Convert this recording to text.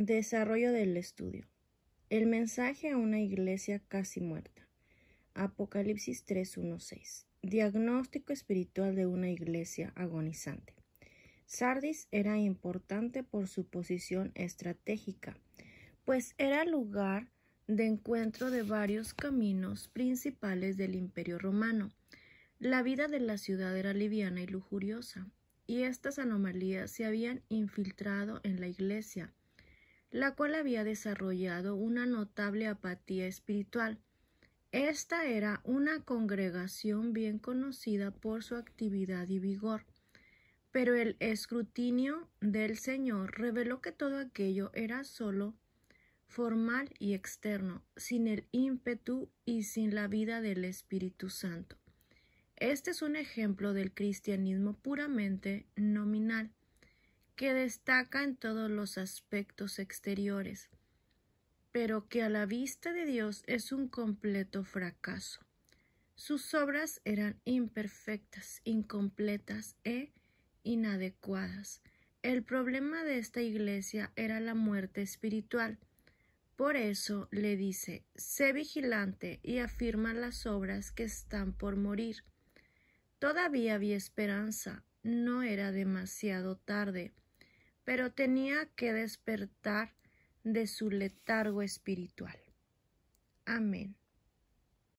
Desarrollo del estudio. El mensaje a una iglesia casi muerta. Apocalipsis 3.1.6. Diagnóstico espiritual de una iglesia agonizante. Sardis era importante por su posición estratégica, pues era lugar de encuentro de varios caminos principales del imperio romano. La vida de la ciudad era liviana y lujuriosa, y estas anomalías se habían infiltrado en la iglesia, la cual había desarrollado una notable apatía espiritual. Esta era una congregación bien conocida por su actividad y vigor, pero el escrutinio del Señor reveló que todo aquello era solo formal y externo, sin el ímpetu y sin la vida del Espíritu Santo. Este es un ejemplo del cristianismo puramente nominal, que destaca en todos los aspectos exteriores, pero que a la vista de Dios es un completo fracaso. Sus obras eran imperfectas, incompletas e inadecuadas. El problema de esta iglesia era la muerte espiritual. Por eso le dice, sé vigilante y afirma las obras que están por morir. Todavía había esperanza, no era demasiado tarde pero tenía que despertar de su letargo espiritual. Amén.